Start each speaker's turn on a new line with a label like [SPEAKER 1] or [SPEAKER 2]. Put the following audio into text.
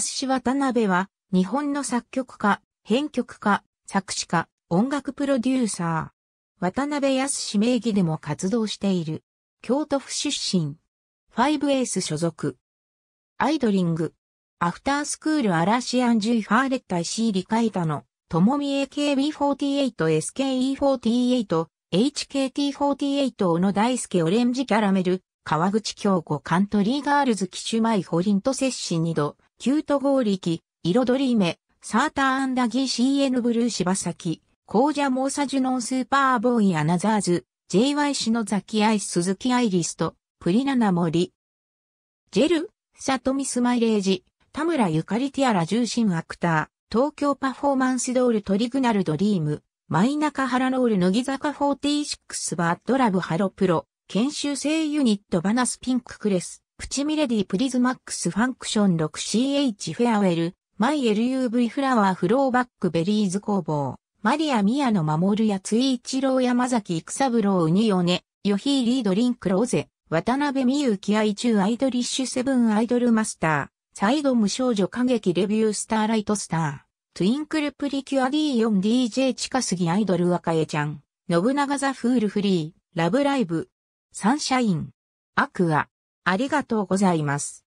[SPEAKER 1] 安渡辺は、日本の作曲家、編曲家、作詞家、音
[SPEAKER 2] 楽プロデューサー。渡辺安氏名義でも活動している。京都府出身。ファイブエース所属。アイドリング。アフタースクールアラシアンジュイファーレッタイシーリカイタの、ともみ AKB48、SKE48、HKT48 小野大輔オレンジキャラメル、川口京子カントリーガールズキシュマイホリンと接し2度、キュート合力、彩り目、サーターアンダギー CN ブルー柴崎、コウジャモーサジュノンスーパーボーイアナザーズ、JY 篠崎ズ鈴木イリスト、プリナナモリ。ジェル、サトミスマイレージ、田村ゆかりティアラ重心アクター、東京パフォーマンスドールトリグナルドリーム、マイナカハラノール乃木坂46バッドラブハロプロ、研修生ユニットバナスピンククレス、プチミレディプリズマックスファンクション 6CH フェアウェル、マイ LUV フラワーフローバックベリーズ工房、マリア・ミアの守やつい一郎山崎育三郎ウニヨネ、ヨヒーリードリンクローゼ、渡辺美優気愛中アイドリッシュセブンアイドルマスター、サイド無少女歌劇レビュースターライトスター、トゥインクルプリキュア D4DJ 近すぎアイドル若江ちゃん、信長ザフールフリー、ラブライブ、サンシャイン、
[SPEAKER 1] アクア。ありがとうございます。